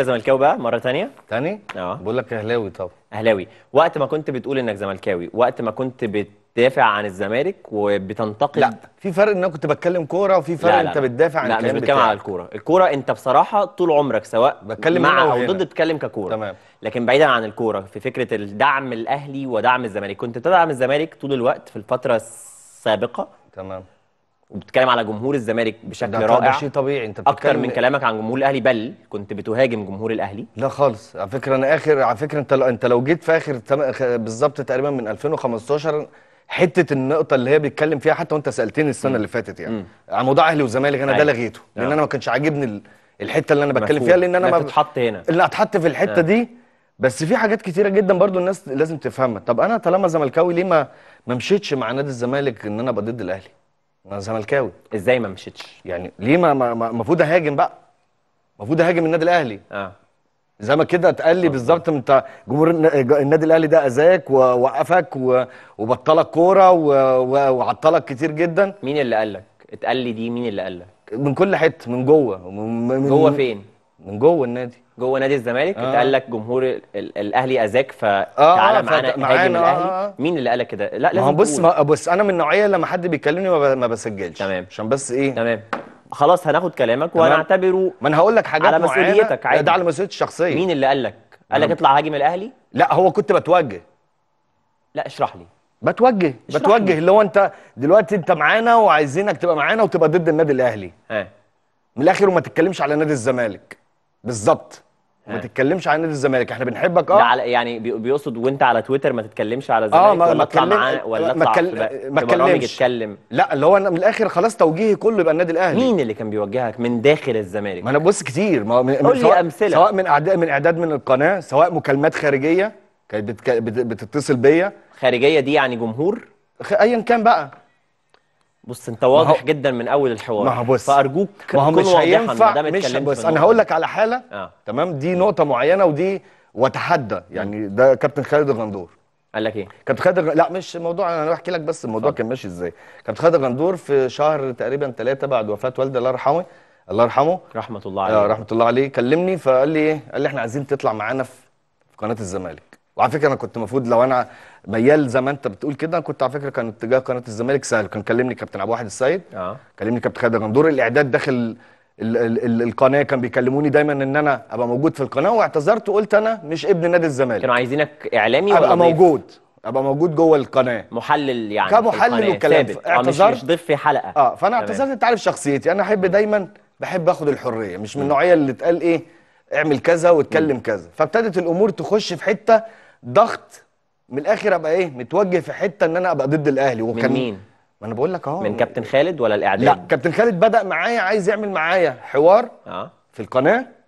زملكاوي بقى مره ثانيه تاني اه بقول لك اهلاوي طبعا اهلاوي وقت ما كنت بتقول انك زملكاوي وقت ما كنت بتدافع عن الزمالك وبتنتقد لا في فرق ان انا كنت بتكلم كوره وفي فرق لا لا انت بتدافع عن لا مش بتكلم على الكوره الكوره انت بصراحه طول عمرك سواء بتكلم مع او ضد بتتكلم ككوره تمام لكن بعيدا عن الكوره في فكره الدعم الاهلي ودعم الزمالك كنت بتدعم الزمالك طول الوقت في الفتره السابقه تمام وبتتكلم على جمهور الزمالك بشكل ده رائع ده شيء طبيعي انت اكتر من إيه؟ كلامك عن جمهور الاهلي بل كنت بتهاجم جمهور الاهلي لا خالص على فكره انا اخر على فكره انت انت لو جيت في اخر بالظبط تقريبا من 2015 حته النقطه اللي هي بيتكلم فيها حتى وانت سالتني السنه م. اللي فاتت يعني عن موضوع اهلي وزمالك انا ده أيوه. لغيته لان آه. انا ما كانش عاجبني الحته اللي انا بتكلم مفهول. فيها لان انا ما اتحط هنا اللي اتحط في الحته أه. دي بس في حاجات كتيره جدا برضو الناس لازم تفهمها طب انا طالما زملكاوي ليه ما ما مشيتش مع نادي الزمالك ان انا ابقى ضد الاهلي انا زملكاوي ازاي ما مشيتش يعني ليه ما المفروض اهاجم بقى المفروض اهاجم النادي الاهلي اه زي ما كده اتقال لي بالظبط انت جمهور النادي الاهلي ده اذاك ووقفك وبطلك كوره وعطلك كتير جدا مين اللي قال لك اتقال لي دي مين اللي قال لك من كل حته من جوه من جوه فين من جوه النادي جوه نادي الزمالك آه. اتقال لك جمهور ال ال الاهلي اذاك فتعالى آه, آه، معانا معانا آه، الاهلي آه،, آه. مين اللي قالك كده لا لازم ما بص ما بص انا من النوعيه لما حد بيكلمني ما, ما بسجلش تمام عشان بس ايه تمام خلاص هناخد كلامك وهنعتبره ما انا هقول لك حاجات على مسؤوليتك عادي ده على مسؤوليتي الشخصيه مين اللي قال لك قال لك نعم. اطلع هاجم الاهلي لا هو كنت بتوجه لا اشرح لي بتوجه بتوجه اللي هو انت دلوقتي انت معانا وعايزينك تبقى معانا وتبقى ضد النادي الاهلي اه من الاخر وما تتكلمش على نادي الزمالك بالظبط ما تتكلمش عن نادي الزمالك احنا بنحبك اه على يعني بيقصد وانت على تويتر ما تتكلمش على الزمالك آه ما ولا اطلع معاه ولا اطلع ما اتكلمش اتكلم لا اللي هو انا من الاخر خلاص توجيهي كله يبقى النادي الاهلي مين اللي كان بيوجهك من داخل الزمالك ما انا بص كتير ما من قول لي امثله سواء من اعداد من اعداد من القناه سواء مكالمات خارجيه كانت بتتصل بيا خارجيه دي يعني جمهور ايا كان بقى بص انت واضح هو... جدا من اول الحوار ما هو بص فارجوك ما هو مش هينفع مش بص انا هقول لك على حاله آه. تمام دي نقطه معينه ودي واتحدى يعني ده كابتن خالد الغندور قال لك ايه كابتن خالد لا مش موضوع انا بحكي لك بس الموضوع كان ماشي ازاي كابتن خالد الغندور في شهر تقريبا ثلاثة بعد وفاه والدي الله يرحمه الله يرحمه رحمه الله آه، عليه آه رحمه الله عليه كلمني فقال لي ايه قال لي احنا عايزين تطلع معانا في قناه الزمالك وعلى فكره انا كنت المفروض لو انا ميال زي ما انت بتقول كده انا كنت على فكره كان اتجاه قناه الزمالك سهل كان كلمني كابتن عبد الواحد السيد اه كلمني كابتن خالد الغندور الاعداد داخل الـ الـ الـ القناه كان بيكلموني دايما ان انا ابقى موجود في القناه واعتذرت وقلت انا مش ابن نادي الزمالك كانوا عايزينك اعلامي ابقى موجود ابقى موجود جوه القناه محلل يعني كمحلل وكلام آه، اعتذرت مش ضيف في حلقه اه فانا اعتذرت انت عارف شخصيتي انا احب دايما بحب اخد الحريه مش من النوعيه اللي تقال ايه اعمل كذا واتكلم كذا فابتدت الامور تخش في حته ضغط من الاخر ابقى ايه متوجه في حته ان انا ابقى ضد الاهلي وكان من مين ما انا بقول لك اهو من كابتن خالد ولا الاعداد لا كابتن خالد بدا معايا عايز يعمل معايا حوار اه في القناه